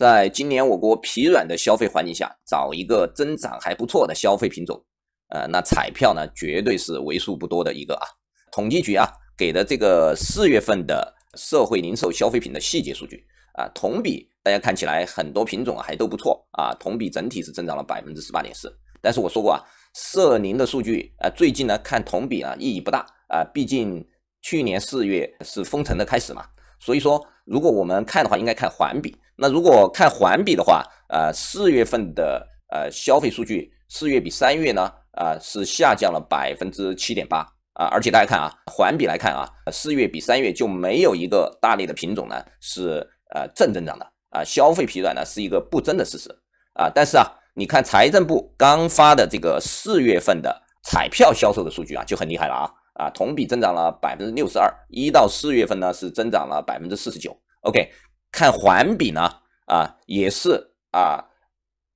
在今年我国疲软的消费环境下，找一个增长还不错的消费品种，呃，那彩票呢，绝对是为数不多的一个啊。统计局啊给的这个四月份的社会零售消费品的细节数据啊，同比大家看起来很多品种还都不错啊，同比整体是增长了百分之十八点四。但是我说过啊，社零的数据啊，最近呢看同比啊意义不大啊，毕竟去年四月是封城的开始嘛。所以说，如果我们看的话，应该看环比。那如果看环比的话，呃，四月份的呃消费数据，四月比三月呢，啊是下降了百分之七点八啊。而且大家看啊，环比来看啊，四月比三月就没有一个大类的品种呢是呃正增长的啊。消费疲软呢是一个不争的事实啊。但是啊，你看财政部刚发的这个四月份的彩票销售的数据啊，就很厉害了啊。啊，同比增长了百分之六十二，一到四月份呢是增长了百分之四十九。OK，看环比呢，啊，也是啊，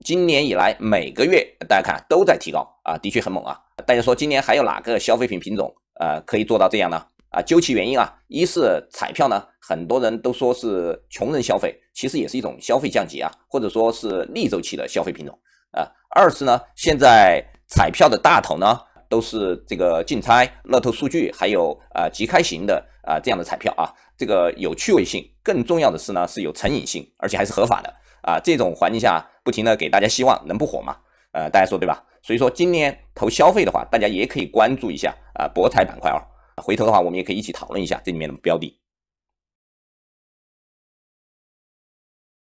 今年以来每个月大家看都在提高啊，的确很猛啊。大家说今年还有哪个消费品品种呃可以做到这样呢？啊，究其原因啊，一是彩票呢，很多人都说是穷人消费，其实也是一种消费降级啊，或者说是逆周期的消费品种啊。二是呢，现在彩票的大头呢。都是这个竞猜、乐透数据，还有啊即开型的啊这样的彩票啊，这个有趣味性，更重要的是呢是有成瘾性，而且还是合法的啊。这种环境下不停的给大家希望能不火嘛，呃大家说对吧？所以说今年投消费的话，大家也可以关注一下啊博彩板块哦。回头的话我们也可以一起讨论一下这里面的标的。